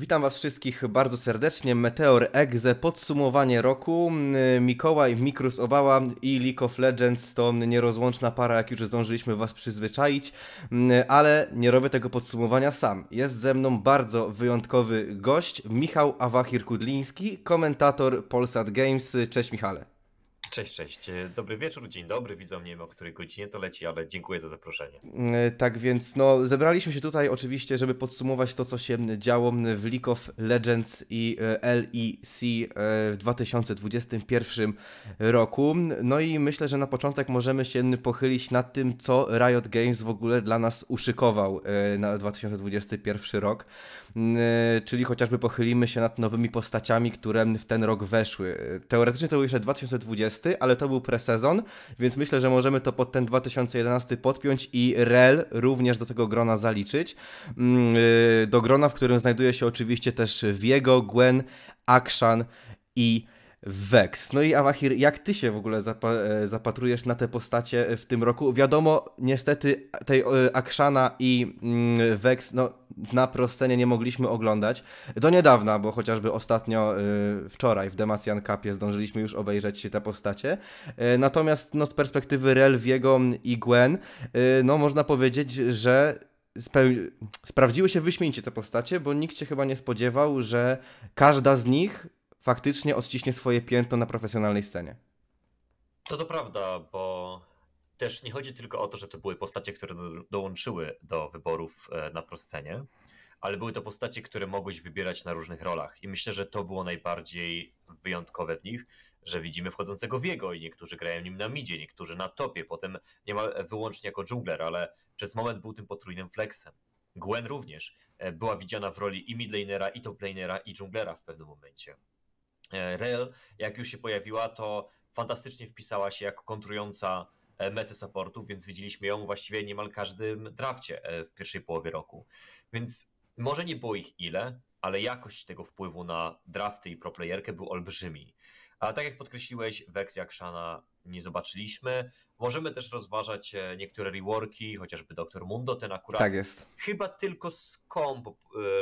Witam Was wszystkich bardzo serdecznie. Meteor Egze, podsumowanie roku. Y, Mikołaj, Mikrus Obała i League of Legends to nierozłączna para, jak już zdążyliśmy Was przyzwyczaić, y, ale nie robię tego podsumowania sam. Jest ze mną bardzo wyjątkowy gość, Michał awachir kudliński komentator Polsat Games. Cześć Michale. Cześć, cześć. E, dobry wieczór, dzień dobry. Widzą mnie, o której godzinie to leci, ale dziękuję za zaproszenie. E, tak więc, no, zebraliśmy się tutaj oczywiście, żeby podsumować to, co się działo w League of Legends i e, LEC w 2021 roku. No i myślę, że na początek możemy się pochylić nad tym, co Riot Games w ogóle dla nas uszykował na 2021 rok. Mm, czyli chociażby pochylimy się nad nowymi postaciami, które w ten rok weszły. Teoretycznie to był jeszcze 2020 20, ale to był presezon, więc myślę, że możemy to pod ten 2011 podpiąć i REL również do tego grona zaliczyć. Mm, y, do grona, w którym znajduje się oczywiście też Viego, Gwen, Akshan i Vex. No i Awahir, jak ty się w ogóle zapa e, zapatrujesz na te postacie w tym roku? Wiadomo, niestety tej e, Akshana i mm, Vex no, na proscenie nie mogliśmy oglądać do niedawna, bo chociażby ostatnio e, wczoraj w Demacian Cupie zdążyliśmy już obejrzeć się te postacie. Natomiast no, z perspektywy Relwiego i Gwen, no można powiedzieć, że sprawdziły się wyśmienicie te postacie, bo nikt się chyba nie spodziewał, że każda z nich faktycznie odciśnie swoje piętno na profesjonalnej scenie. To to prawda, bo też nie chodzi tylko o to, że to były postacie, które dołączyły do wyborów e, na proscenie, ale były to postacie, które mogłeś wybierać na różnych rolach. I myślę, że to było najbardziej wyjątkowe w nich, że widzimy wchodzącego w jego i niektórzy grają nim na midzie, niektórzy na topie, potem niemal wyłącznie jako dżungler, ale przez moment był tym potrójnym flexem. Gwen również e, była widziana w roli i midlanera, i toplanera, i dżunglera w pewnym momencie. E, Rail, jak już się pojawiła, to fantastycznie wpisała się jako kontrująca e, metę supportów, więc widzieliśmy ją właściwie niemal każdym drafcie e, w pierwszej połowie roku. Więc może nie było ich ile, ale jakość tego wpływu na drafty i proplayerkę był olbrzymi. A tak jak podkreśliłeś, Vex Shana nie zobaczyliśmy. Możemy też rozważać niektóre reworki, chociażby Dr. Mundo, ten akurat tak jest. chyba tylko skąd,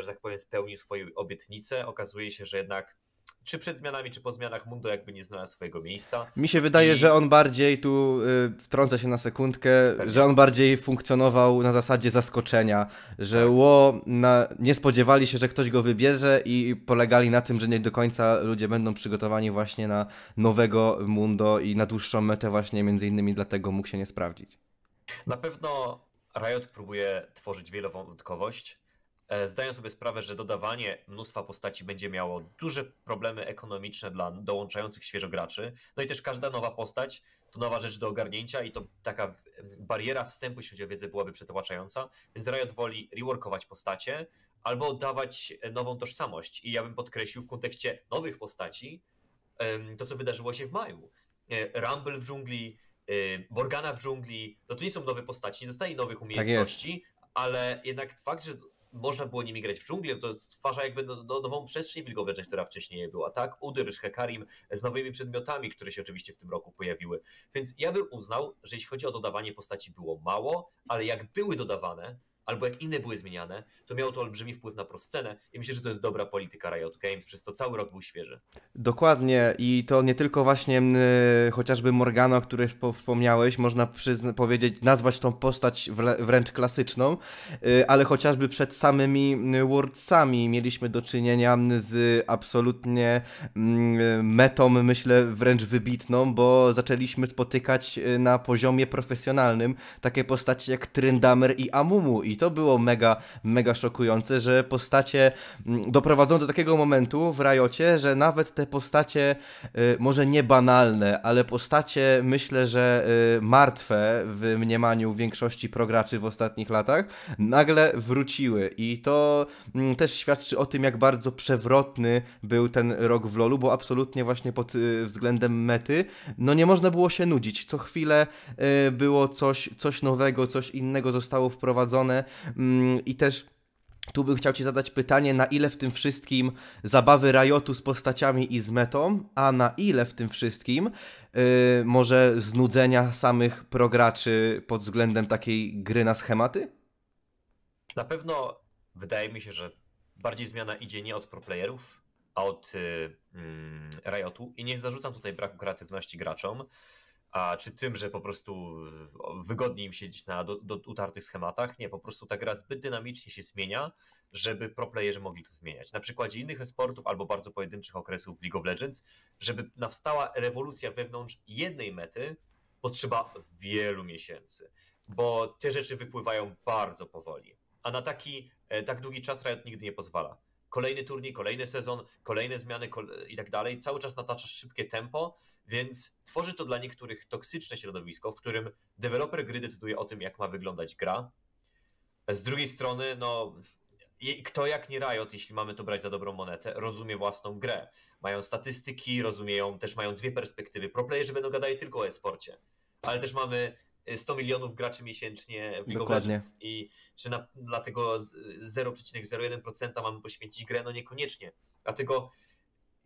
że tak powiem, spełnił swoje obietnice. Okazuje się, że jednak czy przed zmianami, czy po zmianach Mundo jakby nie znalazł swojego miejsca. Mi się wydaje, I... że on bardziej tu y, wtrącę się na sekundkę, Pewnie. Tak. że on bardziej funkcjonował na zasadzie zaskoczenia, że tak. Ło na, nie spodziewali się, że ktoś go wybierze i polegali na tym, że nie do końca ludzie będą przygotowani właśnie na nowego Mundo i na dłuższą metę właśnie między innymi dlatego mógł się nie sprawdzić. Na pewno Riot próbuje tworzyć wielowątkowość, E, Zdają sobie sprawę, że dodawanie mnóstwa postaci będzie miało duże problemy ekonomiczne dla dołączających świeżo graczy. No i też każda nowa postać to nowa rzecz do ogarnięcia i to taka bariera wstępu, jeśli chodzi o wiedzę, byłaby przetłaczająca. Więc Riot woli reworkować postacie albo dawać e, nową tożsamość. I ja bym podkreślił w kontekście nowych postaci to, co wydarzyło się w maju. E, Rumble w dżungli, Morgana w dżungli, no to nie są nowe postaci, nie dostaje nowych tak umiejętności, tak ale jednak fakt, że można było nimi grać w dżungli, to stwarza jakby no, no, nową przestrzeń wilgoweczną, która wcześniej nie była, tak? Udyrsz, Hekarim z nowymi przedmiotami, które się oczywiście w tym roku pojawiły. Więc ja bym uznał, że jeśli chodzi o dodawanie postaci było mało, ale jak były dodawane, albo jak inne były zmieniane, to miało to olbrzymi wpływ na proscenę i myślę, że to jest dobra polityka Riot Games, przez to cały rok był świeży. Dokładnie i to nie tylko właśnie yy, chociażby Morgana, o której wspomniałeś, można powiedzieć, nazwać tą postać wręcz klasyczną, yy, ale chociażby przed samymi Worldsami mieliśmy do czynienia z absolutnie yy, metą, myślę, wręcz wybitną, bo zaczęliśmy spotykać y, na poziomie profesjonalnym takie postacie jak Tryndamer i Amumu i i to było mega, mega szokujące, że postacie mm, doprowadzono do takiego momentu w rajocie, że nawet te postacie, y, może nie banalne, ale postacie myślę, że y, martwe w mniemaniu większości prograczy w ostatnich latach, nagle wróciły. I to mm, też świadczy o tym, jak bardzo przewrotny był ten rok w LoLu, bo absolutnie właśnie pod y, względem mety, no nie można było się nudzić. Co chwilę było coś, coś nowego, coś innego zostało wprowadzone Mm, i też tu bym chciał Ci zadać pytanie, na ile w tym wszystkim zabawy Riotu z postaciami i z metą, a na ile w tym wszystkim yy, może znudzenia samych prograczy pod względem takiej gry na schematy? Na pewno wydaje mi się, że bardziej zmiana idzie nie od proplayerów, a od yy, Riotu i nie zarzucam tutaj braku kreatywności graczom, a czy tym, że po prostu wygodniej im siedzieć na do, do utartych schematach. Nie, po prostu ta gra zbyt dynamicznie się zmienia, żeby proplayerzy mogli to zmieniać. Na przykładzie innych esportów albo bardzo pojedynczych okresów League of Legends, żeby nastała rewolucja wewnątrz jednej mety, potrzeba wielu miesięcy, bo te rzeczy wypływają bardzo powoli. A na taki e, tak długi czas Riot nigdy nie pozwala. Kolejny turniej, kolejny sezon, kolejne zmiany i tak dalej. Cały czas nataczasz szybkie tempo, więc tworzy to dla niektórych toksyczne środowisko, w którym deweloper gry decyduje o tym, jak ma wyglądać gra. Z drugiej strony, no, kto jak nie Riot, jeśli mamy to brać za dobrą monetę, rozumie własną grę. Mają statystyki, rozumieją, też mają dwie perspektywy. Pro playerzy będą gadali tylko o e-sporcie. Ale też mamy 100 milionów graczy miesięcznie w League Dokładnie. i czy na, dlatego 0,01% mamy poświęcić grę? No niekoniecznie. Dlatego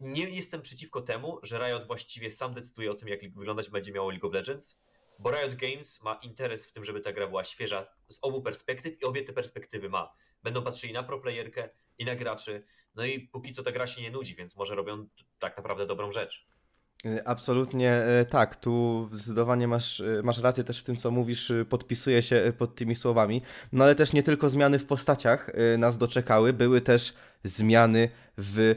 nie jestem przeciwko temu, że Riot właściwie sam decyduje o tym, jak wyglądać będzie miało League of Legends, bo Riot Games ma interes w tym, żeby ta gra była świeża z obu perspektyw i obie te perspektywy ma. Będą patrzyli na proplayerkę i na graczy, no i póki co ta gra się nie nudzi, więc może robią tak naprawdę dobrą rzecz. Y, absolutnie y, tak, tu zdecydowanie masz, y, masz rację też w tym, co mówisz, podpisuję się pod tymi słowami. No ale też nie tylko zmiany w postaciach nas doczekały, były też zmiany w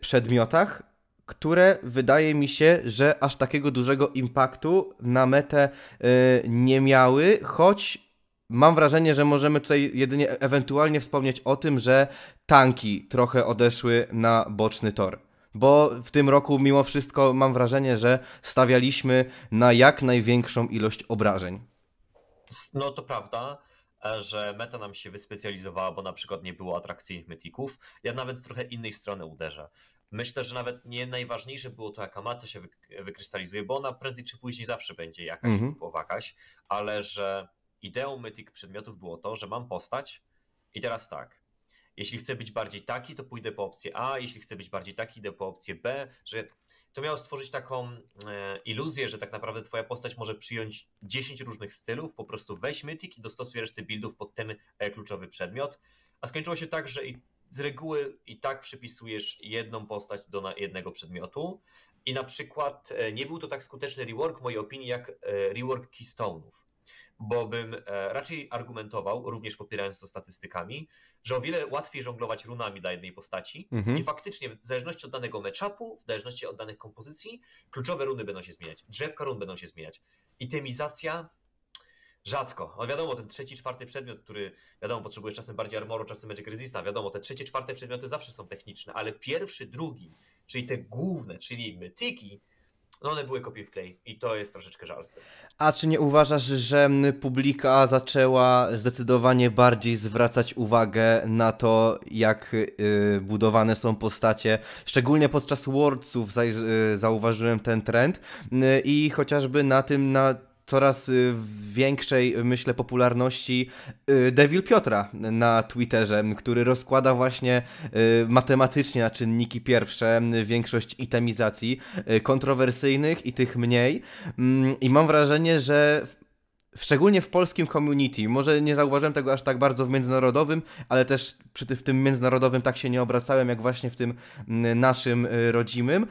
przedmiotach, które wydaje mi się, że aż takiego dużego impaktu na metę nie miały, choć mam wrażenie, że możemy tutaj jedynie ewentualnie wspomnieć o tym, że tanki trochę odeszły na boczny tor bo w tym roku mimo wszystko mam wrażenie, że stawialiśmy na jak największą ilość obrażeń. No to prawda, e, że meta nam się wyspecjalizowała, bo na przykład nie było atrakcyjnych mytików. Ja nawet z trochę innej strony uderzę. Myślę, że nawet nie najważniejsze było to, jaka mata się wykrystalizuje, bo ona prędzej czy później zawsze będzie jakaś mhm. lub owakaś, ale że ideą mytik przedmiotów było to, że mam postać i teraz tak, jeśli chcę być bardziej taki, to pójdę po opcję A, jeśli chcę być bardziej taki, idę po opcję B, że to miało stworzyć taką e, iluzję, że tak naprawdę twoja postać może przyjąć 10 różnych stylów, po prostu weź mytik i dostosuj resztę buildów pod ten e, kluczowy przedmiot, a skończyło się tak, że i z reguły i tak przypisujesz jedną postać do jednego przedmiotu. I na przykład e, nie był to tak skuteczny rework, w mojej opinii, jak e, rework keystone'ów bo bym e, raczej argumentował, również popierając to statystykami, że o wiele łatwiej żonglować runami dla jednej postaci mhm. i faktycznie w zależności od danego meczupu, w zależności od danych kompozycji, kluczowe runy będą się zmieniać, drzewka run będą się zmieniać. Itemizacja rzadko. No wiadomo, ten trzeci, czwarty przedmiot, który wiadomo, potrzebujesz czasem bardziej armoru, czasem Magic Resista, wiadomo, te trzecie, czwarte przedmioty zawsze są techniczne, ale pierwszy, drugi, czyli te główne, czyli mytyki, no one były kopii w klej i to jest troszeczkę żal. A czy nie uważasz, że publika zaczęła zdecydowanie bardziej zwracać uwagę na to, jak yy, budowane są postacie? Szczególnie podczas Wordsów yy, zauważyłem ten trend yy, i chociażby na tym, na coraz y, większej, y, myślę, popularności y, Devil Piotra na Twitterze, który rozkłada właśnie matematycznie na czynniki pierwsze większość itemizacji kontrowersyjnych i tych mniej. Mm, I mam wrażenie, że szczególnie w polskim community, może nie zauważyłem tego aż tak bardzo w międzynarodowym, ale też przy tym w tym międzynarodowym tak się nie obracałem, jak właśnie w tym naszym y, rodzimym,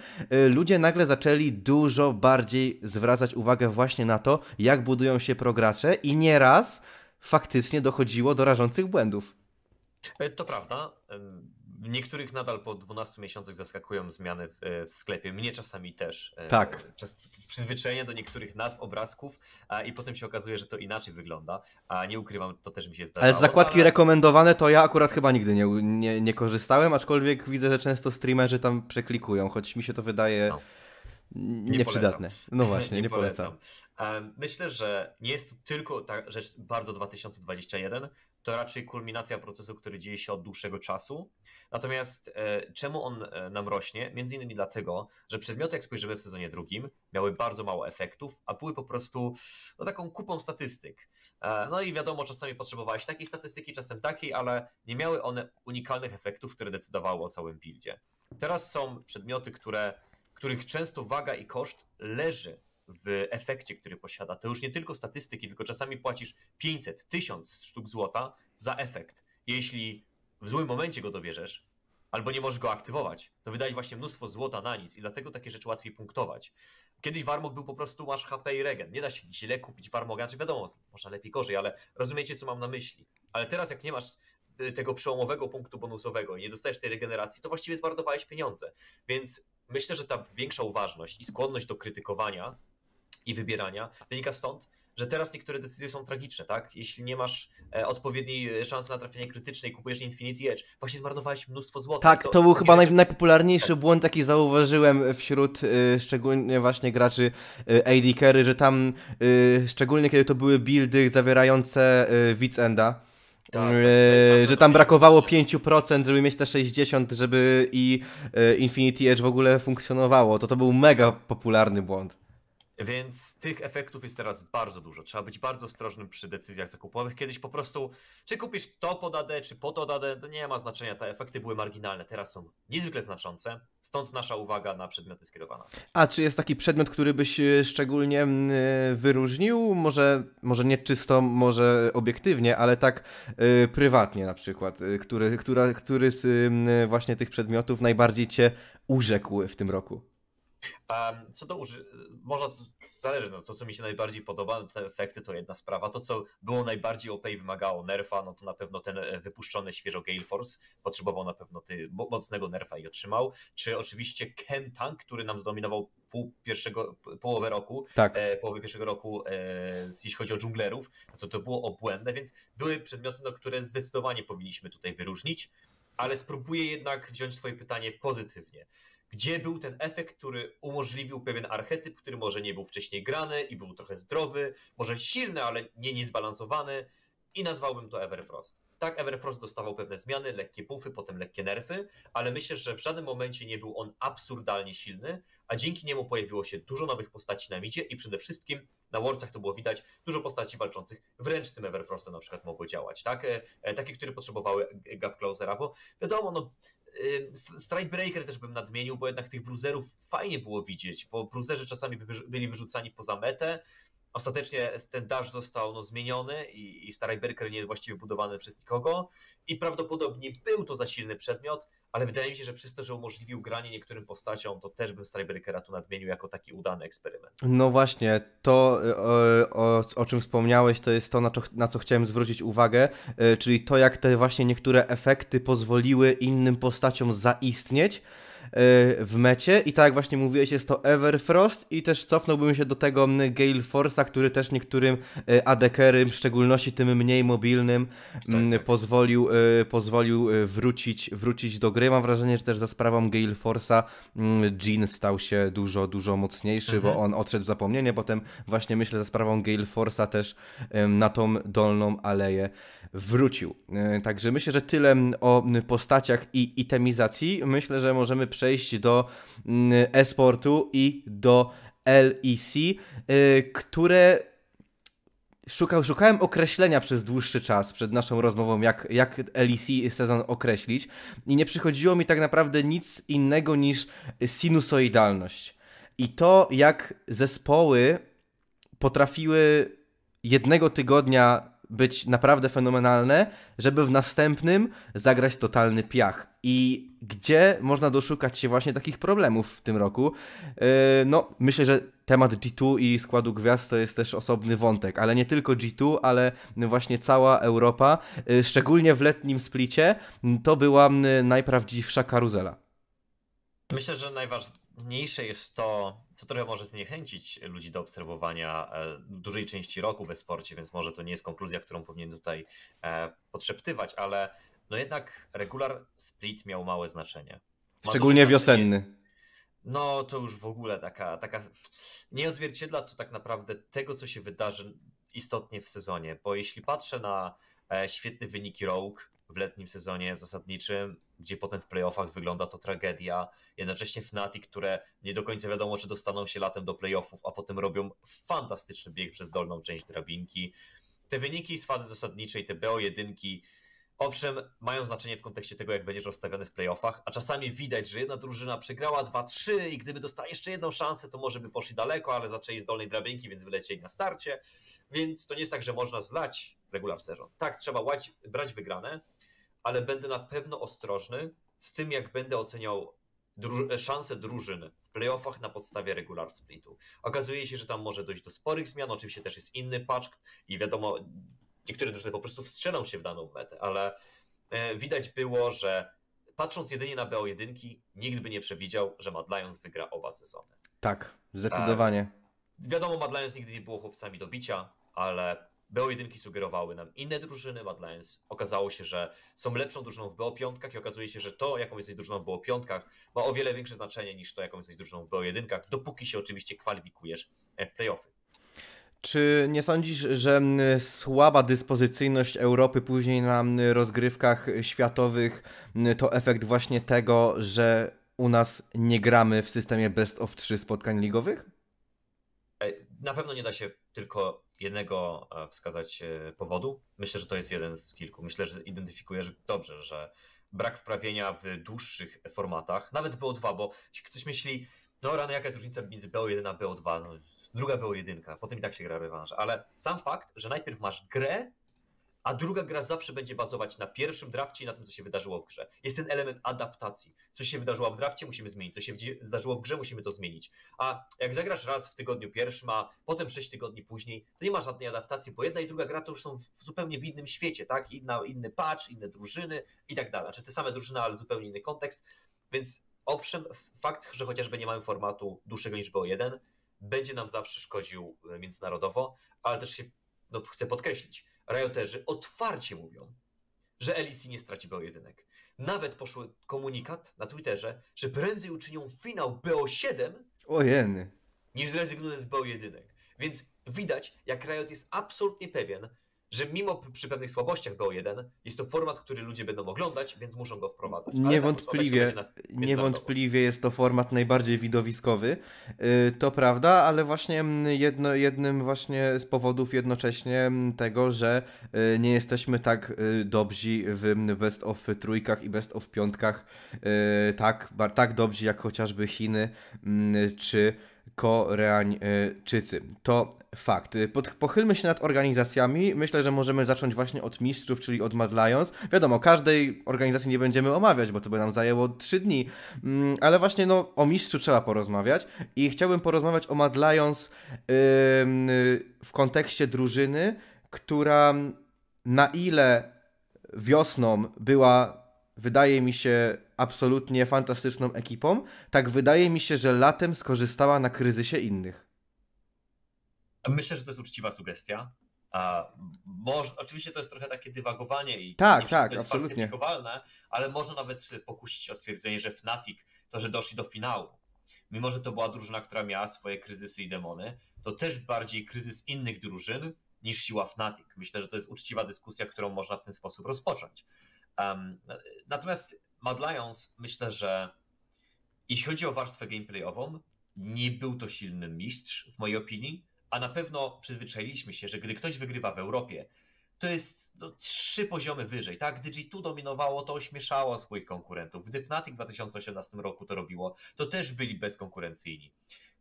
y, ludzie nagle zaczęli dużo bardziej zwracać uwagę właśnie na to, jak budują się progracze i nieraz faktycznie dochodziło do rażących błędów. E, to prawda. Niektórych nadal po 12 miesiącach zaskakują zmiany w, e, w sklepie. Mnie czasami też. E, tak. Czas, przyzwyczajenie do niektórych nazw, obrazków a, i potem się okazuje, że to inaczej wygląda. A nie ukrywam, to też mi się zdarza. Ale zakładki ale... rekomendowane to ja akurat chyba nigdy nie, nie, nie, korzystałem, aczkolwiek widzę, że często streamerzy tam przeklikują, choć mi się to wydaje... No. nieprzydatne. No właśnie, nie, nie polecam. polecam. Myślę, że nie jest to tylko ta rzecz bardzo 2021 to raczej kulminacja procesu, który dzieje się od dłuższego czasu. Natomiast e, czemu on e, nam rośnie? Między innymi dlatego, że przedmioty, jak spojrzymy w sezonie drugim, miały bardzo mało efektów, a były po prostu no, taką kupą statystyk. E, no i wiadomo, czasami potrzebowałeś takiej statystyki, czasem takiej, ale nie miały one unikalnych efektów, które decydowały o całym buildzie. Teraz są przedmioty, które, których często waga i koszt leży w efekcie, który posiada. To już nie tylko statystyki, tylko czasami płacisz 500, 1000 sztuk złota za efekt. Jeśli w złym momencie go dobierzesz, albo nie możesz go aktywować, to wydajesz właśnie mnóstwo złota na nic i dlatego takie rzeczy łatwiej punktować. Kiedyś warmog był po prostu masz HP i regen. Nie da się źle kupić warmoga, czy znaczy wiadomo, można lepiej gorzej, ale rozumiecie, co mam na myśli. Ale teraz jak nie masz y, tego przełomowego punktu bonusowego i nie dostajesz tej regeneracji, to właściwie zmarnowałeś pieniądze. Więc myślę, że ta większa uważność i skłonność do krytykowania i wybierania wynika stąd, że teraz niektóre decyzje są tragiczne, tak? Jeśli nie masz e, odpowiedniej e, szansy na trafienie krytyczne i kupujesz Infinity Edge, właśnie zmarnowałeś mnóstwo złota. Tak, to, to był chyba naj, najpopularniejszy tak. błąd, jaki zauważyłem e, wśród y, szczególnie właśnie graczy y, AD Carry, że tam y, szczególnie kiedy to były buildy zawierające y, Enda, tak, że tam brakowało 5%, żeby mieć te 60, żeby i y, Infinity Edge w ogóle funkcjonowało. To to był mega popularny błąd. Więc tych efektów jest teraz bardzo dużo. Trzeba być bardzo ostrożnym przy decyzjach zakupowych. Kiedyś po prostu, czy kupisz to pod AD, czy po to AD, to nie ma znaczenia. Te efekty były marginalne, teraz są niezwykle znaczące. Stąd nasza uwaga na przedmioty skierowana. A czy jest taki przedmiot, który byś e, szczególnie e, wyróżnił? Może, może nie czysto, może obiektywnie, ale tak e, prywatnie na przykład. Który, która, który z właśnie tych przedmiotów najbardziej cię urzekł w tym roku? co do uży... Można, to zależy, no, to co mi się najbardziej podoba, no, te efekty to jedna sprawa. To co było najbardziej OP i wymagało nerfa, no to na pewno ten e, wypuszczony świeżo Gale Force potrzebował na pewno ty mocnego nerfa i otrzymał. Czy oczywiście Chem Tank, który nam zdominował pół pierwszego, połowę roku, tak. e, połowę pierwszego roku, e, jeśli chodzi o dżunglerów, no, to to było obłędne, więc były przedmioty, no, które zdecydowanie powinniśmy tutaj wyróżnić, ale spróbuję jednak wziąć Twoje pytanie pozytywnie gdzie był ten efekt, który umożliwił pewien archetyp, który może nie był wcześniej grany i był trochę zdrowy, może silny, ale nie niezbalansowany i nazwałbym to Everfrost. Tak, Everfrost dostawał pewne zmiany, lekkie bufy, potem lekkie nerfy, ale myślę, że w żadnym momencie nie był on absurdalnie silny, a dzięki niemu pojawiło się dużo nowych postaci na midzie i przede wszystkim na Warcach to było widać, dużo postaci walczących wręcz z tym Everfrostem na przykład mogło działać, tak? E, e, takie, które potrzebowały gap closera, bo wiadomo, no Strikebreaker też bym nadmienił, bo jednak tych bruzerów fajnie było widzieć, bo bruzerzy czasami byli wyrzucani poza metę, Ostatecznie ten dash został no, zmieniony i, i Starajberker nie jest właściwie budowany przez nikogo i prawdopodobnie był to za silny przedmiot, ale wydaje mi się, że przez to, że umożliwił granie niektórym postaciom, to też bym Starajberkera tu nadmienił jako taki udany eksperyment. No właśnie, to o, o, o czym wspomniałeś, to jest to, na co, na co chciałem zwrócić uwagę, e, czyli to, jak te właśnie niektóre efekty pozwoliły innym postaciom zaistnieć, Y, w mecie i tak jak właśnie mówiłeś, jest to Everfrost i też cofnąłbym się do tego mm, Gale Force'a, który też niektórym y, Adekerym, w szczególności tym mniej mobilnym, tak. Mm, tak. pozwolił, y, pozwolił wrócić, wrócić do gry. Mam wrażenie, że też za sprawą Gale Force'a Jean mm, stał się dużo, dużo mocniejszy, mhm. bo on odszedł w zapomnienie, potem właśnie myślę za sprawą Gale Force'a też na tą dolną aleję wrócił. E, także myślę, że tyle o postaciach i itemizacji. Myślę, że możemy przejść do e-sportu i do LEC, e, które Szukał, szukałem określenia przez dłuższy czas przed naszą rozmową, jak, jak LEC sezon określić, i nie przychodziło mi tak naprawdę nic innego niż sinusoidalność. I to, jak zespoły potrafiły jednego tygodnia być naprawdę fenomenalne, żeby w następnym zagrać totalny piach. I gdzie można doszukać się właśnie takich problemów w tym roku? Yy, no, myślę, że temat G2 i składu gwiazd to jest też osobny wątek, ale nie tylko G2, ale właśnie cała Europa, yy, szczególnie w letnim splicie, to była mm, najprawdziwsza karuzela. Myślę, że najważ mniejsze jest to, co trochę może zniechęcić ludzi do obserwowania e, dużej części roku we sporcie, więc może to nie jest konkluzja, którą powinien tutaj e, podszeptywać, ale no jednak regular split miał małe znaczenie. Ma Szczególnie wiosenny. No to już w ogóle taka, taka nie odzwierciedla to tak naprawdę tego, co się wydarzy istotnie w sezonie, bo jeśli patrzę na e, świetne wyniki Rogue w letnim sezonie zasadniczym, gdzie potem w playoffach wygląda to tragedia. Jednocześnie Fnatic, które nie do końca wiadomo, czy dostaną się latem do playoffów, a potem robią fantastyczny bieg przez dolną część drabinki. Te wyniki z fazy zasadniczej, te BO1, owszem, mają znaczenie w kontekście tego, jak będziesz rozstawiony w playoffach, a czasami widać, że jedna drużyna przegrała 2-3 i gdyby dostała jeszcze jedną szansę, to może by poszli daleko, ale zaczęli z dolnej drabinki, więc wylecieli na starcie. Więc to nie jest tak, że można zlać regular sezon. Tak, trzeba łać, brać wygrane, ale będę na pewno ostrożny z tym, jak będę oceniał dru e, szanse drużyn w playoffach na podstawie regular splitu. Okazuje się, że tam może dojść do sporych zmian, oczywiście też jest inny patch i wiadomo, niektóre drużyny po prostu wstrzelą się w daną metę, ale e, widać było, że patrząc jedynie na BO1, nikt by nie przewidział, że Mad Lions wygra oba sezony. Tak, zdecydowanie. E, wiadomo, Mad Lions nigdy nie było chłopcami do bicia, ale BO1 sugerowały nam inne drużyny, Mad Lions okazało się, że są lepszą drużyną w BO5 i okazuje się, że to, jaką jesteś drużyną w BO5 ma o wiele większe znaczenie niż to, jaką jesteś drużyną w BO1, dopóki się oczywiście kwalifikujesz e, w playoffy. Czy nie sądzisz, że słaba dyspozycyjność Europy później na rozgrywkach światowych to efekt właśnie tego, że u nas nie gramy w systemie best of 3 spotkań ligowych? E, na pewno nie da się tylko jednego e, wskazać e, powodu. Myślę, że to jest jeden z kilku. Myślę, że identyfikujesz dobrze, że brak wprawienia w dłuższych formatach, nawet BO2, bo ktoś myśli, no rano jaka jest różnica między BO1 a BO2, no, druga BO1, potem i tak się gra rewanż, ale sam fakt, że najpierw masz grę, a druga gra zawsze będzie bazować na pierwszym drafcie i na tym, co się wydarzyło w grze. Jest ten element adaptacji. Co się wydarzyło w drafcie, musimy zmienić. Co się wydarzyło w grze, musimy to zmienić. A jak zagrasz raz w tygodniu pierwszym, a potem sześć tygodni później, to nie ma żadnej adaptacji, bo jedna i druga gra to już są w zupełnie w innym świecie, tak? Inna, inny patch, inne drużyny i tak dalej. Znaczy te same drużyny, ale zupełnie inny kontekst. Więc owszem, fakt, że chociażby nie mamy formatu dłuższego niż BO1, będzie nam zawsze szkodził e, międzynarodowo, ale też się no, chcę podkreślić, Rajoterzy otwarcie mówią, że Elisi nie straci BO1. Nawet poszły komunikat na Twitterze, że prędzej uczynią finał BO7 Ojeny. niż zrezygnują z BO1. Więc widać, jak Riot jest absolutnie pewien, że mimo przy pewnych słabościach BO1 jest to format, który ludzie będą oglądać, więc muszą go wprowadzać. Ale tak, niewątpliwie, nas, niewątpliwie jest to format najbardziej widowiskowy, y, to prawda, ale właśnie mm, jedno, jednym właśnie z powodów jednocześnie mm, tego, że y, nie jesteśmy tak y, dobrzy w mm, best of trójkach i best of piątkach, tak, tak dobrzy jak chociażby Chiny czy Koreańczycy. To fakt. Pod, pochylmy się nad organizacjami. Myślę, że możemy zacząć właśnie od mistrzów, czyli od Mad Lions. Wiadomo, każdej organizacji nie będziemy omawiać, bo to by nam zajęło 3 dni. Mm, ale właśnie no, o mistrzu trzeba porozmawiać i chciałbym porozmawiać o Mad Lions yy, w kontekście drużyny, która na ile wiosną była, wydaje mi się, absolutnie fantastyczną ekipą, tak wydaje mi się, że latem skorzystała na kryzysie innych. Myślę, że to jest uczciwa sugestia. A, może, oczywiście to jest trochę takie dywagowanie i tak, nie tak, jest absolutnie. falsyfikowalne, ale można nawet pokusić o stwierdzenie, że Fnatic, to, że doszli do finału, mimo że to była drużyna, która miała swoje kryzysy i demony, to też bardziej kryzys innych drużyn niż siła Fnatic. Myślę, że to jest uczciwa dyskusja, którą można w ten sposób rozpocząć. Um, natomiast Mad Lions, myślę, że jeśli chodzi o warstwę gameplayową, nie był to silny mistrz, w mojej opinii, a na pewno przyzwyczailiśmy się, że gdy ktoś wygrywa w Europie, to jest no, trzy poziomy wyżej, tak? Gdy G2 dominowało, to ośmieszało swoich konkurentów. Gdy Fnatic w 2018 roku to robiło, to też byli bezkonkurencyjni.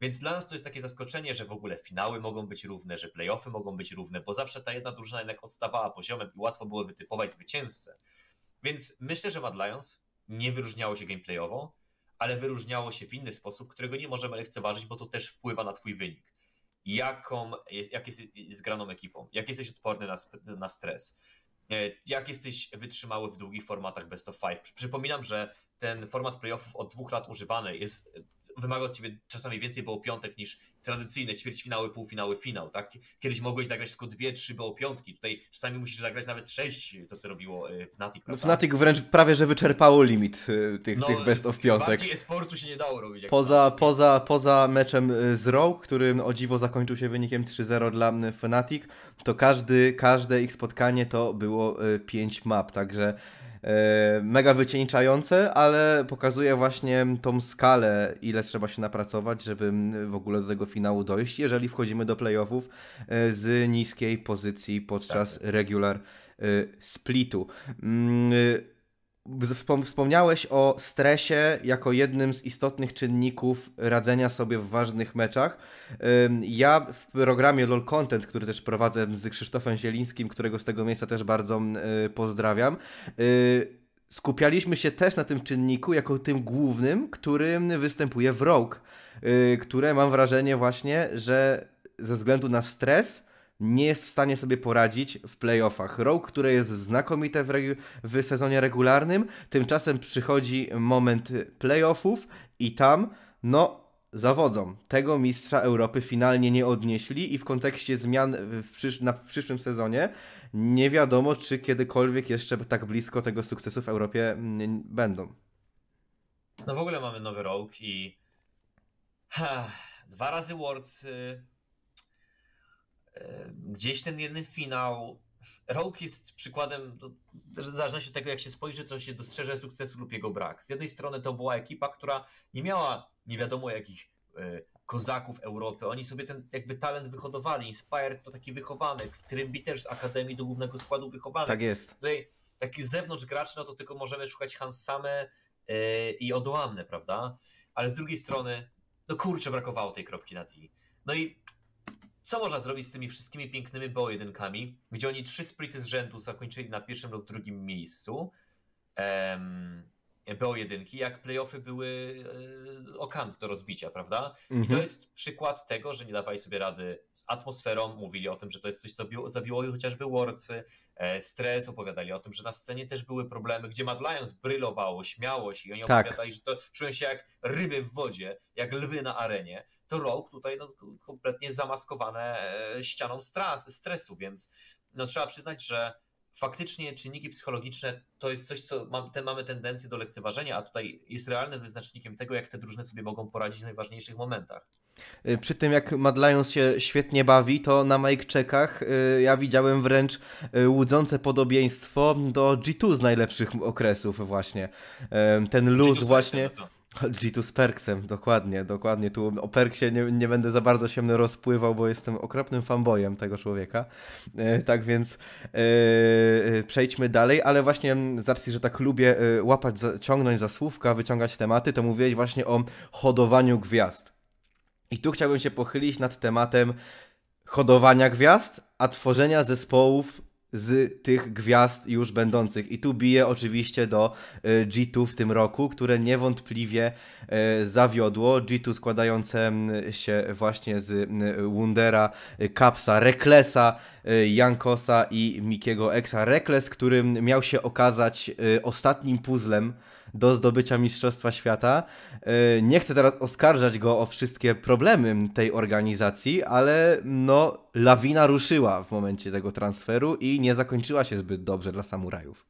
Więc dla nas to jest takie zaskoczenie, że w ogóle finały mogą być równe, że playoffy mogą być równe, bo zawsze ta jedna drużyna jednak odstawała poziomem i łatwo było wytypować zwycięzcę. Więc myślę, że Mad Lions nie wyróżniało się gameplayowo, ale wyróżniało się w inny sposób, którego nie możemy lekceważyć, bo to też wpływa na twój wynik. Jaką, jest, jak jesteś zgraną ekipą, jak jesteś odporny na, na stres, e, jak jesteś wytrzymały w długich formatach best of five. Przypominam, że ten format playoffów od dwóch lat używany jest, wymaga od ciebie czasami więcej było piątek niż tradycyjne ćwierćfinały, półfinały, finał, tak? Kiedyś mogłeś zagrać tylko dwie, trzy było piątki, tutaj czasami musisz zagrać nawet sześć, to co robiło y, Fnatic, No, Fnatic wręcz prawie, że wyczerpało limit y, tych, no, tych best of piątek. No, e-sportu się nie dało robić. Poza, poza, poza meczem y, z Rogue, który o dziwo zakończył się wynikiem 3-0 dla Fnatic, to każdy, każde ich spotkanie to było pięć map, także E, mega wycieńczające, ale pokazuje właśnie tą skalę, ile trzeba się napracować, żeby w ogóle do tego finału dojść, jeżeli wchodzimy do playoffów e, z niskiej pozycji podczas tak. regular e, splitu. Mm, Wspomniałeś o stresie jako jednym z istotnych czynników radzenia sobie w ważnych meczach. Ja w programie LOL Content, który też prowadzę z Krzysztofem Zielińskim, którego z tego miejsca też bardzo y, pozdrawiam, y, skupialiśmy się też na tym czynniku jako tym głównym, którym występuje w ROG, y, które mam wrażenie właśnie, że ze względu na stres nie jest w stanie sobie poradzić w playoffach. Rogue, które jest znakomite w, w sezonie regularnym, tymczasem przychodzi moment playoffów i tam, no, zawodzą. Tego mistrza Europy finalnie nie odnieśli i w kontekście zmian w przysz na przyszłym sezonie nie wiadomo, czy kiedykolwiek jeszcze tak blisko tego sukcesu w Europie mm, będą. No w ogóle mamy nowy rok i ha, dwa razy Worlds E, gdzieś ten jeden finał. Rogue jest przykładem, w zależności od tego, jak się spojrzy, to się dostrzeże sukcesu lub jego brak. Z jednej strony to była ekipa, która nie miała nie wiadomo jakich e, kozaków Europy. Oni sobie ten jakby talent wyhodowali. Inspired to taki wychowanek. W Trymbi też z Akademii do głównego składu wychowanek. Tak jest. Tutaj taki zewnątrz gracz, no to tylko możemy szukać Hans Same e, i Odoamne, prawda? Ale z drugiej strony, no kurczę, brakowało tej kropki na T. No i co można zrobić z tymi wszystkimi pięknymi jedynkami, gdzie oni trzy splity z rzędu zakończyli na pierwszym lub drugim miejscu? BO jedynki, jak playoffy były e, okant do rozbicia, prawda? Mhm. I to mhm. jest przykład tego, że nie dawali sobie rady z atmosferą, mówili o tym, że to jest coś, co biło, zabiło chociażby Warsy, e, stres, opowiadali o tym, że na scenie też były problemy, gdzie Mad Lions brylowało, śmiało się i oni tak. opowiadali, że to czują się jak ryby w wodzie, jak lwy na arenie, to rok tutaj no, kompletnie zamaskowane e, ścianą stres, stresu, więc no, trzeba przyznać, że faktycznie czynniki psychologiczne to jest coś, co ma, te, mamy tendencję do lekceważenia, a tutaj jest realnym wyznacznikiem tego, jak te drużyny sobie mogą poradzić w najważniejszych momentach. Y, przy tym jak Mad Lions się świetnie bawi, to na Mike Czekach y, ja widziałem wręcz y, łudzące podobieństwo do G2 z najlepszych okresów właśnie. ten luz właśnie... Ten G2 z Perksem, dokładnie, dokładnie. Tu o Perksie nie, nie, będę za bardzo się rozpływał, bo jestem okropnym fanboyem tego człowieka. E, tak więc e, e przejdźmy dalej, ale właśnie mm, z racji, że tak lubię e, łapać, za, ciągnąć za słówka, wyciągać tematy, to mówiłeś właśnie o hodowaniu gwiazd. I tu chciałbym się pochylić nad tematem hodowania gwiazd, a tworzenia zespołów z tych gwiazd już będących. I tu bije oczywiście do e, G2 w tym roku, które niewątpliwie e, zawiodło. G2 składające się właśnie z Wundera, Kapsa, e, Reklesa, Jankosa i Mikiego Exa. Rekles, którym miał się okazać ostatnim puzzlem do zdobycia Mistrzostwa Świata. E, nie chcę teraz oskarżać go o wszystkie problemy tej organizacji, ale no, lawina ruszyła w momencie tego transferu i nie zakończyła się zbyt dobrze dla samurajów.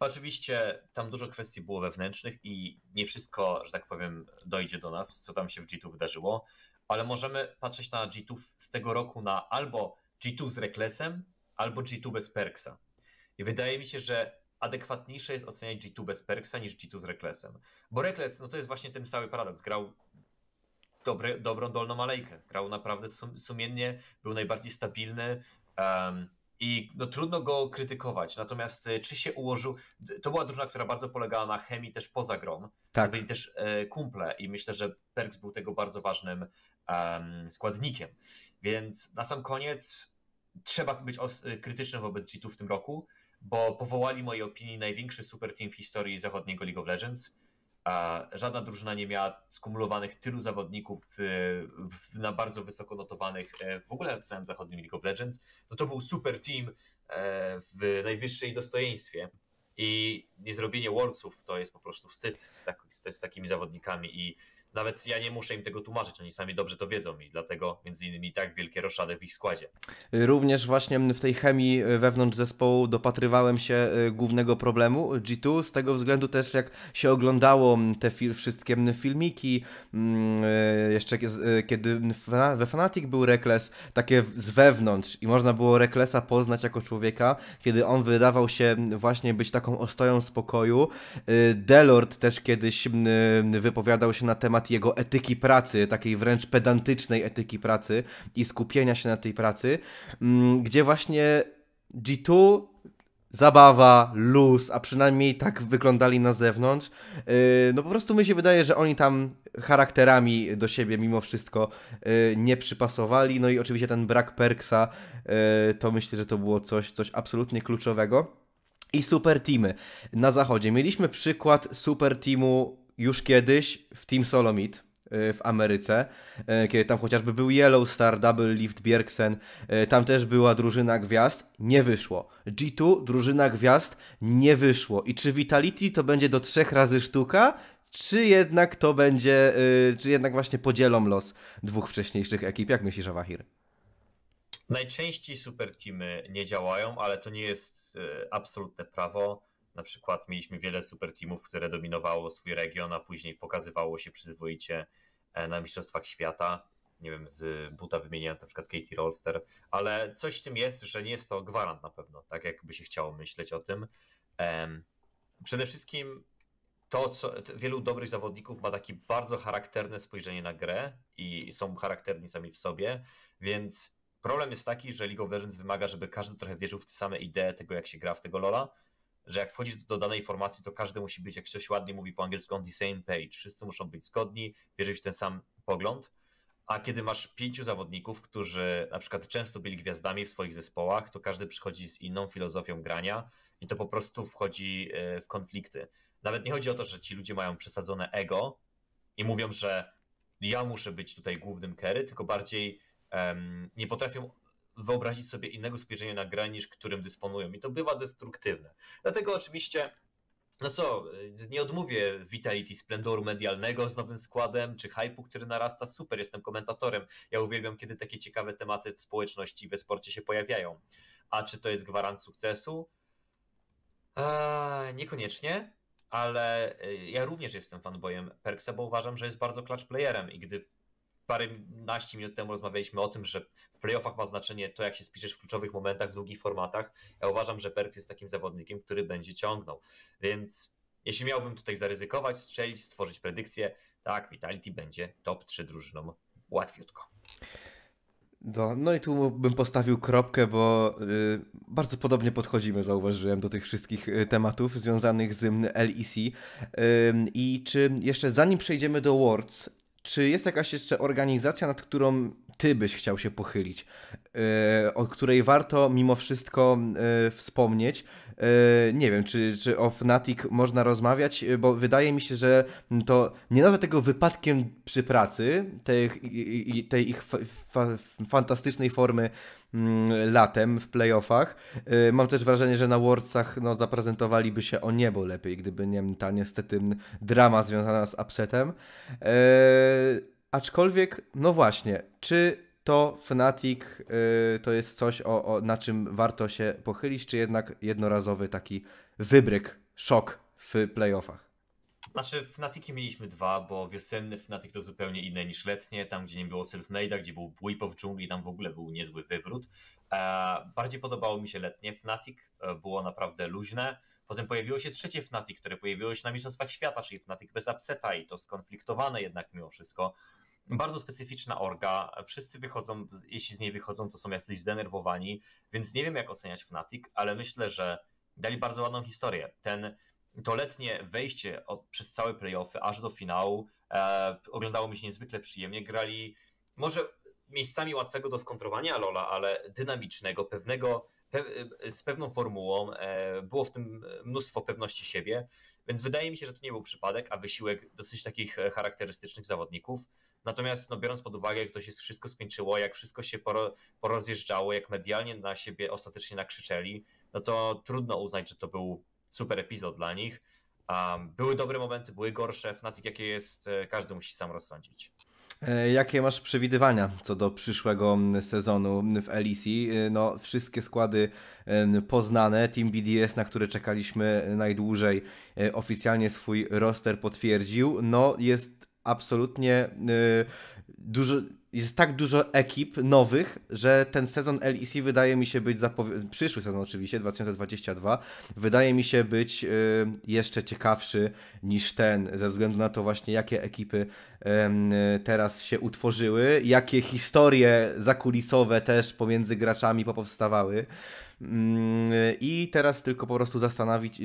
Oczywiście tam dużo kwestii było wewnętrznych i nie wszystko, że tak powiem, dojdzie do nas, co tam się w G2 wydarzyło, ale możemy patrzeć na G2 z tego roku na albo G2 z Reklesem, albo G2 bez Perksa. I wydaje mi się, że adekwatniejsze jest oceniać G2 bez Perksa niż G2 z Reklesem. Bo Rekles, no to jest właśnie ten cały paradoks. Grał dobre, dobrą dolną alejkę. Grał naprawdę sumiennie, był najbardziej stabilny. Um, i no, trudno go krytykować. Natomiast e, czy się ułożył. To była drużyna, która bardzo polegała na chemii też poza grą. Tak. Byli też e, kumple i myślę, że Perks był tego bardzo ważnym um, składnikiem. Więc na sam koniec trzeba być krytycznym wobec G2 w tym roku bo powołali mojej opinii największy super team w historii zachodniego League of Legends. Żadna drużyna nie miała skumulowanych tylu zawodników w, e, w, na bardzo wysoko notowanych e, w ogóle w całym zachodnim League of Legends. No to był super team e, w najwyższej dostojeństwie. I niezrobienie Worldsów to jest po prostu wstyd z, tak, z, z takimi zawodnikami. I nawet ja nie muszę im tego tłumaczyć, oni sami dobrze to wiedzą i dlatego między innymi tak wielkie roszady w ich składzie. Również właśnie w tej chemii e, wewnątrz zespołu dopatrywałem się e, głównego problemu G2, z tego względu też jak się oglądało te fil wszystkie filmiki, e, jeszcze kiedy we Fanatic był Rekles, takie z wewnątrz i można było Reklesa poznać jako człowieka, kiedy on wydawał się właśnie być taką ostoją spokoju. Delord też kiedyś wypowiadał się na temat temat jego etyki pracy, takiej wręcz pedantycznej etyki pracy i skupienia się na tej pracy, mm, gdzie właśnie G2 zabawa, luz, a przynajmniej tak wyglądali na zewnątrz. Y, no po prostu mi się wydaje, że oni tam charakterami do siebie mimo wszystko y, nie przypasowali. No i oczywiście ten brak Perksa, y, to myślę, że to było coś, coś absolutnie kluczowego. I super teamy. Na zachodzie mieliśmy przykład super teamu już kiedyś w Team Solomit e, w Ameryce, e, kiedy tam chociażby był Yellow Star, Double Lift, Bjergsen, e, tam też była drużyna gwiazd, nie wyszło. G2, drużyna gwiazd, nie wyszło. I czy Vitality to będzie do trzech razy sztuka, czy jednak to będzie, czy jednak właśnie podzielą los dwóch wcześniejszych ekip? Jak myślisz, Awahir? Najczęściej super teamy nie działają, ale to nie jest absolutne prawo na przykład mieliśmy wiele super teamów, które dominowało swój region, a później pokazywało się przyzwoicie e, na Mistrzostwach Świata. Nie wiem, z buta wymieniając na przykład Katie Rolster, ale coś w tym jest, że nie jest to gwarant na pewno, tak jakby się chciało myśleć o tym. Przede wszystkim to, co wielu dobrych zawodników ma takie bardzo charakterne spojrzenie na grę i są charakterni sami w sobie, więc problem jest taki, że League of Legends wymaga, żeby każdy trochę wierzył w te same idee tego, jak się gra w tego Lola, że jak wchodzisz do, danej formacji, to każdy musi być, jak ktoś ładnie mówi po angielsku, on the same page. Wszyscy muszą być zgodni, wierzyć w ten sam pogląd. A kiedy masz pięciu zawodników, którzy na przykład często byli gwiazdami w swoich zespołach, to każdy przychodzi z inną filozofią grania i to po prostu wchodzi e, w konflikty. Nawet nie chodzi o to, że ci ludzie mają przesadzone ego i mówią, że ja muszę być tutaj głównym kery, tylko bardziej um, nie potrafią wyobrazić sobie innego spojrzenia na grę, niż którym dysponują. I to bywa destruktywne. Dlatego oczywiście no co, y, nie odmówię Vitality splendoru medialnego z nowym składem, czy hypu, który narasta. Super, jestem komentatorem. Ja uwielbiam, kiedy takie ciekawe tematy w społeczności i we sporcie się pojawiają. A czy to jest gwarant sukcesu? Eee, niekoniecznie, ale y, ja również jestem fanboyem Perksa, bo uważam, że jest bardzo clutch playerem i gdy Parę naście minut temu rozmawialiśmy o tym, że w playoffach ma znaczenie to, jak się spiszesz w kluczowych momentach, w długich formatach. Ja uważam, że Perks jest takim zawodnikiem, który będzie ciągnął. Więc jeśli miałbym tutaj zaryzykować, strzelić, stworzyć predykcję, tak, Vitality będzie top 3 drużyną łatwiutko. No, no i tu bym postawił kropkę, bo y, bardzo podobnie podchodzimy, zauważyłem, do tych wszystkich y, tematów związanych z LEC. Y, I czy jeszcze zanim przejdziemy do Words, czy jest jakaś jeszcze organizacja, nad którą ty byś chciał się pochylić, yy, o której warto mimo wszystko yy, wspomnieć? Yy, nie wiem, czy, czy o Fnatic można rozmawiać, bo wydaje mi się, że to nie nazwę tego wypadkiem przy pracy, tej, tej ich fa fa fantastycznej formy Mm, latem w playoffach. Y, mam też wrażenie, że na Wordsach no, zaprezentowaliby się o niebo lepiej, gdyby nie ta niestety drama związana z upsetem. Y, aczkolwiek, no właśnie, czy to Fnatic y, to jest coś, o, o, na czym warto się pochylić, czy jednak jednorazowy taki wybryk, szok w playoffach? Znaczy, Fnatiki mieliśmy dwa, bo wiosenny Fnatic to zupełnie inne niż letnie, tam gdzie nie było self-made'a, gdzie był Błypo w dżungli, tam w ogóle był niezły wywrót. E, bardziej podobało mi się letnie Fnatic, e, było naprawdę luźne. Potem pojawiło się trzecie Fnatic, które pojawiło się na Mistrzostwach Świata, czyli Fnatic bez upseta i to skonfliktowane jednak mimo wszystko bardzo specyficzna orga. Wszyscy wychodzą, jeśli z niej wychodzą, to są jacyś zdenerwowani, więc nie wiem, jak oceniać Fnatic, ale myślę, że dali bardzo ładną historię. Ten to letnie wejście od, przez całe playoffy aż do finału e, oglądało mi się niezwykle przyjemnie. Grali może miejscami łatwego do skontrowania Lola, ale dynamicznego, pewnego, pe, e, z pewną formułą. E, było w tym mnóstwo pewności siebie, więc wydaje mi się, że to nie był przypadek, a wysiłek dosyć takich e, charakterystycznych zawodników. Natomiast no, biorąc pod uwagę, jak to się wszystko skończyło, jak wszystko się poro, porozjeżdżało, jak medialnie na siebie ostatecznie nakrzyczeli, no to trudno uznać, że to był super epizod dla nich. Um, były dobre momenty, były gorsze. Fnatic jakie jest, e, każdy musi sam rozsądzić. E, jakie masz przewidywania co do przyszłego sezonu w Elisi? E, no, wszystkie składy poznane. Team BDS, na które czekaliśmy najdłużej, oficjalnie swój roster potwierdził. No, jest absolutnie dużo jest tak dużo ekip nowych, że ten sezon LEC wydaje mi się być przyszły sezon oczywiście 2022 wydaje mi się być y, jeszcze ciekawszy niż ten ze względu na to właśnie jakie ekipy teraz się utworzyły, jakie historie zakulisowe też pomiędzy graczami popowstawały. Mm, I teraz tylko po prostu zastanowić,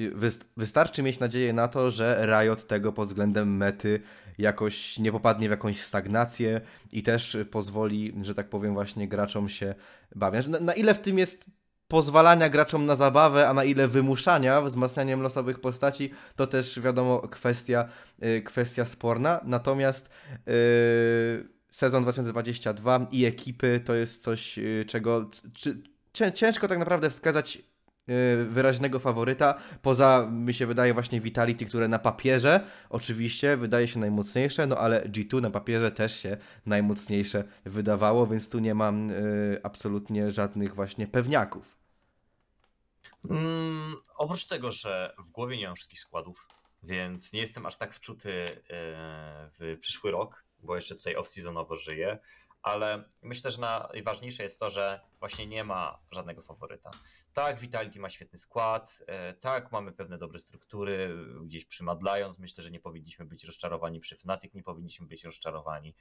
wystarczy mieć nadzieję na to, że Riot tego pod względem mety jakoś nie popadnie w jakąś stagnację i też pozwoli, że tak powiem, właśnie graczom się bawić. Na, ile w tym jest pozwalania graczom na zabawę, a na ile wymuszania wzmacnianiem losowych postaci, to też wiadomo kwestia, y, kwestia sporna. Natomiast yy, sezon 2022 i ekipy to jest coś, y, czego. Czy, ciężko tak naprawdę wskazać y, wyraźnego faworyta, poza mi się wydaje właśnie Vitality, które na papierze oczywiście wydaje się najmocniejsze, no ale G2 na papierze też się najmocniejsze wydawało, więc tu nie mam y, absolutnie żadnych właśnie pewniaków. Mm, oprócz tego, że w głowie nie mam wszystkich składów, więc nie jestem aż tak wczuty y, w przyszły rok, bo jeszcze tutaj off-seasonowo żyję, ale myślę, że najważniejsze jest to, że właśnie nie ma żadnego faworyta. Tak, Vitality ma świetny skład, e, tak, mamy pewne dobre struktury, gdzieś przymadlając, myślę, że nie powinniśmy być rozczarowani przy Fnatic, nie powinniśmy być rozczarowani,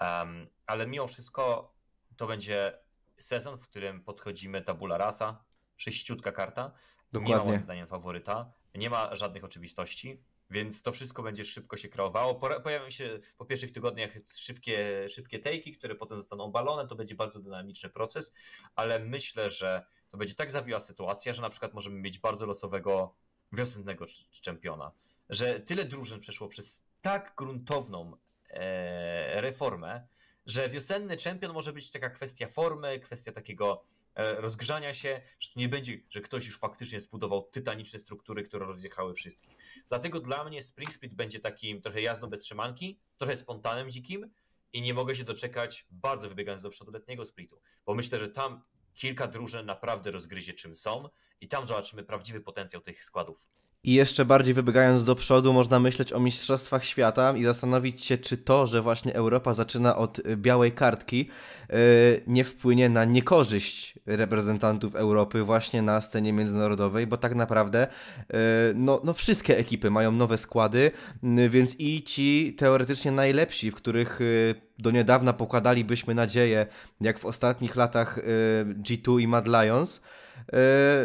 um, ale mimo wszystko to będzie sezon, w którym podchodzimy tabula rasa, sześciutka karta, Dokładnie. nie ma moim zdaniem faworyta, nie ma żadnych oczywistości, więc to wszystko będzie szybko się kreowało. Pojawią się po pierwszych tygodniach szybkie, szybkie take'i, które potem zostaną balone. To będzie bardzo dynamiczny proces, ale myślę, że to będzie tak zawiła sytuacja, że na przykład możemy mieć bardzo losowego wiosennego czempiona. Że tyle drużyn przeszło przez tak gruntowną e, reformę, że wiosenny czempion może być taka kwestia formy, kwestia takiego E, rozgrzania się, że to nie będzie, że ktoś już faktycznie zbudował tytaniczne struktury, które rozjechały wszystkich. Dlatego dla mnie Spring Split będzie takim trochę jazdą bez trzymanki, trochę spontanem dzikim i nie mogę się doczekać bardzo wybiegając do przodoletniego splitu, bo myślę, że tam kilka drużyn naprawdę rozgryzie czym są i tam zobaczymy prawdziwy potencjał tych składów. I jeszcze bardziej wybiegając do przodu, można myśleć o Mistrzostwach Świata i zastanowić się, czy to, że właśnie Europa zaczyna od y, białej kartki, y, nie wpłynie na niekorzyść reprezentantów Europy właśnie na scenie międzynarodowej, bo tak naprawdę y, no, no wszystkie ekipy mają nowe składy, więc i ci teoretycznie najlepsi, w których do niedawna pokładalibyśmy nadzieję, jak w ostatnich latach G2 i Mad Lions,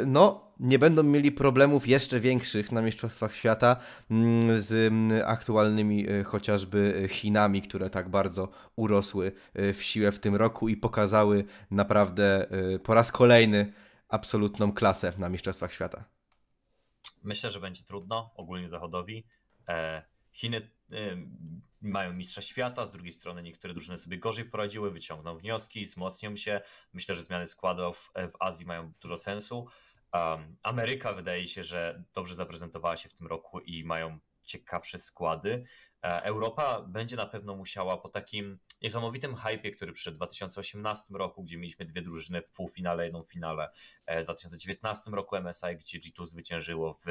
no nie będą mieli problemów jeszcze większych na Mistrzostwach Świata mm, z mm, aktualnymi e, chociażby e, Chinami, które tak bardzo urosły e, w siłę w tym roku i pokazały naprawdę po raz kolejny absolutną klasę na Mistrzostwach Świata. Myślę, że będzie trudno ogólnie Zachodowi. Chiny mają mistrza świata, z drugiej strony niektóre drużyny sobie gorzej poradziły, wyciągną wnioski, wzmocnią się. Myślę, że zmiany składów w Azji mają dużo sensu. Um, Ameryka wydaje się, że dobrze zaprezentowała się w tym roku i mają ciekawsze składy. E, Europa będzie na pewno musiała po takim niesamowitym hypie, który przyszedł w 2018 roku, gdzie mieliśmy dwie drużyny w półfinale, jedną finale. E, w 2019 roku MSI, gdzie G2 zwyciężyło, w,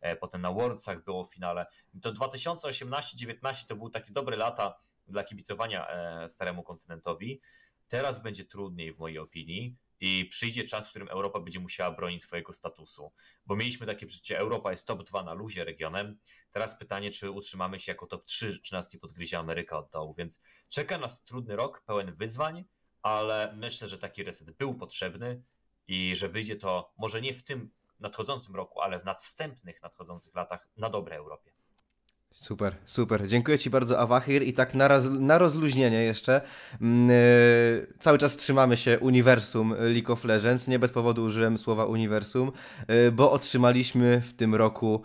e, potem na Worldsach było w finale. To 2018-19 to były takie dobre lata dla kibicowania staremu kontynentowi. Teraz będzie trudniej w mojej opinii i przyjdzie czas, w którym Europa będzie musiała bronić swojego statusu. Bo mieliśmy takie przecież, Europa jest top 2 na luzie regionem. Teraz pytanie, czy utrzymamy się jako top 3, czy nas nie podgryzie Ameryka od dołu. Więc czeka nas trudny rok, pełen wyzwań, ale myślę, że taki reset był potrzebny i że wyjdzie to może nie w tym nadchodzącym roku, ale w następnych nadchodzących latach na dobre Europie. Super, super. Dziękuję Ci bardzo, Awahir. I tak na, roz, na rozluźnienie jeszcze. Yy, cały czas trzymamy się uniwersum League of Legends. Nie bez powodu użyłem słowa uniwersum, yy, bo otrzymaliśmy w tym roku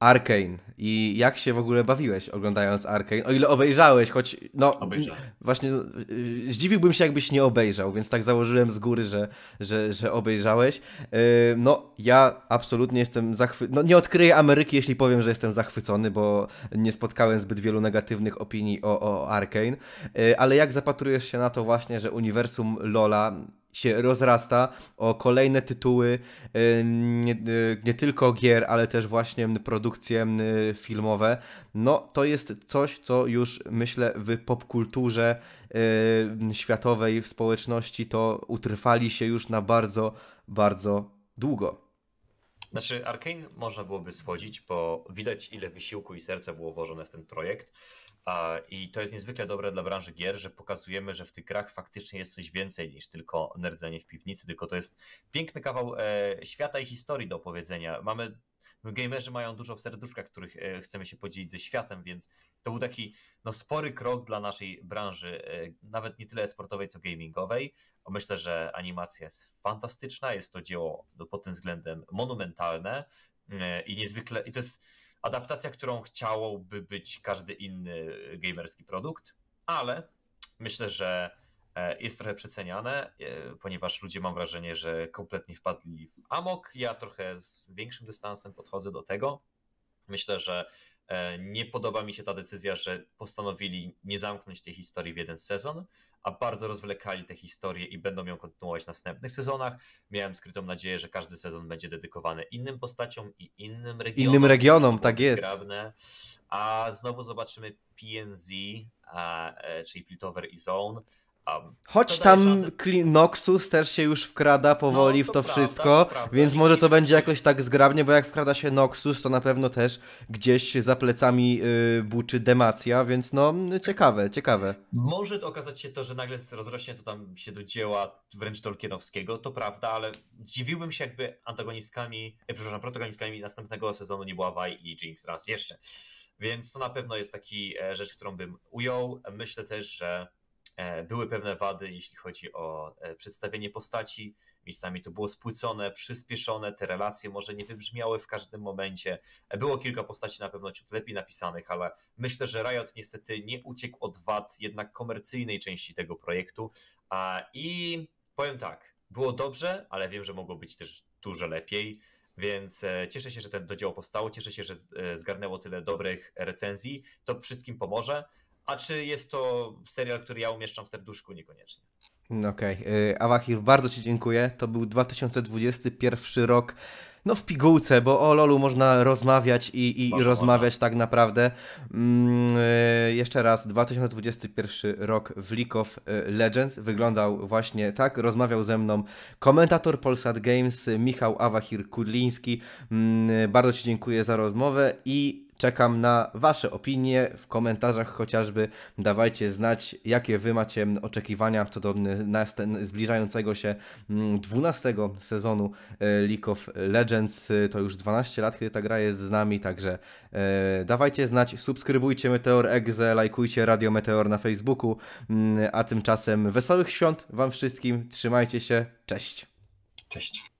Arkane i jak się w ogóle bawiłeś oglądając Arkane? O ile obejrzałeś, choć no Obejrzałem. właśnie no, y, zdziwiłbym się jakbyś nie obejrzał, więc tak założyłem z góry, że, że, że obejrzałeś. Yy, no ja absolutnie jestem zachwycony, no nie odkryję Ameryki jeśli powiem, że jestem zachwycony, bo nie spotkałem zbyt wielu negatywnych opinii o, o Arkane, yy, ale jak zapatrujesz się na to właśnie, że uniwersum Lola się rozrasta o kolejne tytuły, nie, e, nie, tylko gier, ale też właśnie produkcje filmowe. No to jest coś, co już myślę w popkulturze światowej, w społeczności to utrwali się już na bardzo, bardzo długo. Znaczy, Arkane można byłoby schodzić, bo widać ile wysiłku i serca było włożone w ten projekt. I to jest niezwykle dobre dla branży gier, że pokazujemy, że w tych grach faktycznie jest coś więcej niż tylko nerdzenie w piwnicy, tylko to jest piękny kawał e, świata i historii do opowiedzenia. Mamy My gamerzy mają dużo w serduszkach, których e, chcemy się podzielić ze światem, więc to był taki no, spory krok dla naszej branży, e, nawet nie tyle sportowej, co gamingowej. Myślę, że animacja jest fantastyczna, jest to dzieło pod tym względem monumentalne i niezwykle, i to jest adaptacja, którą chciałoby być każdy inny gamerski produkt, ale myślę, że e, jest trochę przeceniane, e, ponieważ ludzie mam wrażenie, że kompletnie wpadli w amok. Ja trochę z większym dystansem podchodzę do tego. Myślę, że E, nie podoba mi się ta decyzja, że postanowili nie zamknąć tej historii w jeden sezon, a bardzo rozwlekali tę historię i będą ją kontynuować w następnych sezonach. Miałem skrytą nadzieję, że każdy sezon będzie dedykowany innym postaciom i innym regionom. Innym regionom, tak jest. A znowu zobaczymy PNZ, e, czyli Piltover i Zone Choć tam Noxus też się już wkrada no, powoli no, to w to prawda, wszystko, prawda, więc może to będzie jakoś tak zgrabnie, bo jak wkrada się Noxus, to na pewno też gdzieś za plecami yy, buczy Demacja, więc no ciekawe, ciekawe. Może okazać się to, że nagle rozrośnie to tam się do dzieła wręcz Tolkienowskiego, to prawda, ale dziwiłbym się jakby antagonistkami, e, przepraszam, protagonistkami następnego sezonu nie była Vi i Jinx raz jeszcze. Więc to na pewno jest taki e, rzecz, którą bym ujął. Myślę też, że E, były pewne wady, jeśli chodzi o e, przedstawienie postaci. Miejscami to było spłycone, przyspieszone, te relacje może nie wybrzmiały w każdym momencie. E, było kilka postaci na pewno ciut lepiej napisanych, ale myślę, że Riot niestety nie uciekł od wad jednak komercyjnej części tego projektu. I powiem tak, było dobrze, ale wiem, że mogło być też dużo lepiej. Więc cieszę się, że ten dodział powstało, cieszę się, że zgarnęło tyle dobrych recenzji. To wszystkim pomoże. A czy jest to serial, który ja umieszczam w serduszku? Niekoniecznie. Mm, okej. Okay. Awahir, bardzo Ci dziękuję. To był 2021 rok. No w pigułce, bo o LOLu można rozmawiać i, i, rozmawiać można. tak naprawdę. Mm, y, jeszcze raz, 2021 rok w League of y, Legends wyglądał właśnie tak. Rozmawiał ze mną komentator Polsat Games Michał Awahir Kudliński. Mm, y, bardzo Ci dziękuję za rozmowę i Czekam na Wasze opinie w komentarzach chociażby. Dawajcie znać, jakie Wy macie oczekiwania co do zbliżającego się 12 mm, sezonu e, League of Legends. To już 12 lat, kiedy ta gra jest z nami, także e, dawajcie znać, subskrybujcie Meteor Exe, lajkujcie Radio Meteor na Facebooku, mm, a tymczasem wesołych świąt Wam wszystkim, trzymajcie się, cześć! Cześć!